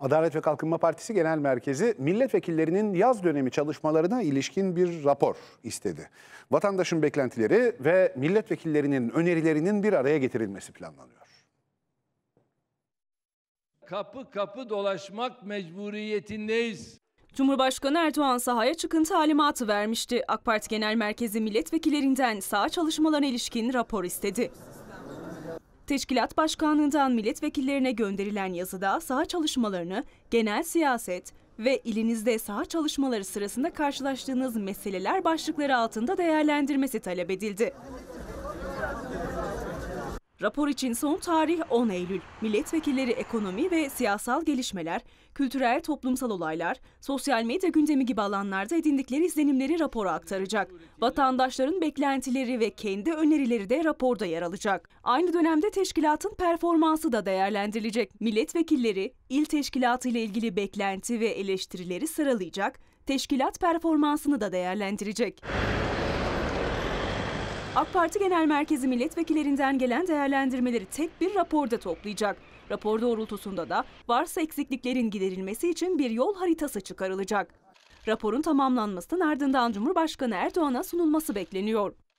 Adalet ve Kalkınma Partisi Genel Merkezi milletvekillerinin yaz dönemi çalışmalarına ilişkin bir rapor istedi. Vatandaşın beklentileri ve milletvekillerinin önerilerinin bir araya getirilmesi planlanıyor. Kapı kapı dolaşmak mecburiyetindeyiz. Cumhurbaşkanı Erdoğan sahaya çıkın talimatı vermişti. AK Parti Genel Merkezi milletvekillerinden sağ çalışmalarına ilişkin rapor istedi. Teşkilat Başkanlığından milletvekillerine gönderilen yazıda saha çalışmalarını, genel siyaset ve ilinizde saha çalışmaları sırasında karşılaştığınız meseleler başlıkları altında değerlendirmesi talep edildi. Rapor için son tarih 10 Eylül. Milletvekilleri ekonomi ve siyasal gelişmeler, kültürel toplumsal olaylar, sosyal medya gündemi gibi alanlarda edindikleri izlenimleri rapora aktaracak. Vatandaşların beklentileri ve kendi önerileri de raporda yer alacak. Aynı dönemde teşkilatın performansı da değerlendirilecek. Milletvekilleri il teşkilatı ile ilgili beklenti ve eleştirileri sıralayacak, teşkilat performansını da değerlendirecek. AK Parti Genel Merkezi milletvekillerinden gelen değerlendirmeleri tek bir raporda toplayacak. Rapor doğrultusunda da varsa eksikliklerin giderilmesi için bir yol haritası çıkarılacak. Raporun tamamlanmasının ardından Cumhurbaşkanı Erdoğan'a sunulması bekleniyor.